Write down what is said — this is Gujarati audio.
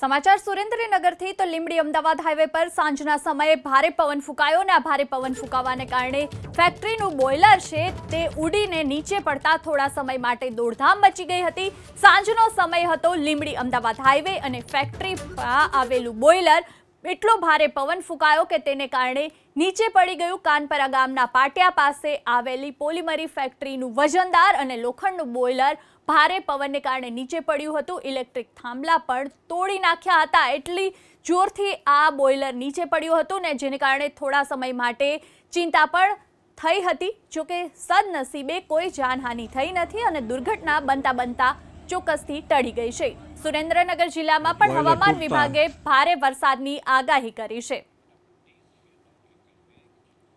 સમાચાર સુરેન્દ્રનગરથી તો લીંબડી અમદાવાદ હાઈવે પર સાંજના સમયે ભારે પવન ફૂંકાયો અને આ ભારે પવન ફૂંકાવાને કારણે ફેક્ટરીનું બોઇલર છે તે ઉડીને નીચે પડતા થોડા સમય માટે દોડધામ બચી ગઈ હતી સાંજનો સમય હતો લીંબડી અમદાવાદ હાઈવે અને ફેક્ટરી આવેલું બોઇલર એટલો ભારે પવન ફૂંકાયો કે તેને કારણે નીચે પડી ગયું કાનપરા ગામના પાટિયા પાસે આવેલી પોલિમરી ફેક્ટરીનું વજનદાર અને લોખંડનું બોઇલર ભારે પવનને કારણે નીચે પડ્યું હતું ઇલેક્ટ્રિક થાંભલા પણ તોડી નાખ્યા હતા એટલી જોરથી આ બોઇલર નીચે પડ્યું હતું ને જેને કારણે થોડા સમય માટે ચિંતા પણ થઈ હતી જોકે સદનસીબે કોઈ જાનહાનિ થઈ નથી અને દુર્ઘટના બનતા બનતા ચોક્કસથી ટળી ગઈ છે સુરેન્દ્રનગર જિલ્લામાં પણ હવામાન વિભાગે ભારે વરસાદની આગાહી કરી છે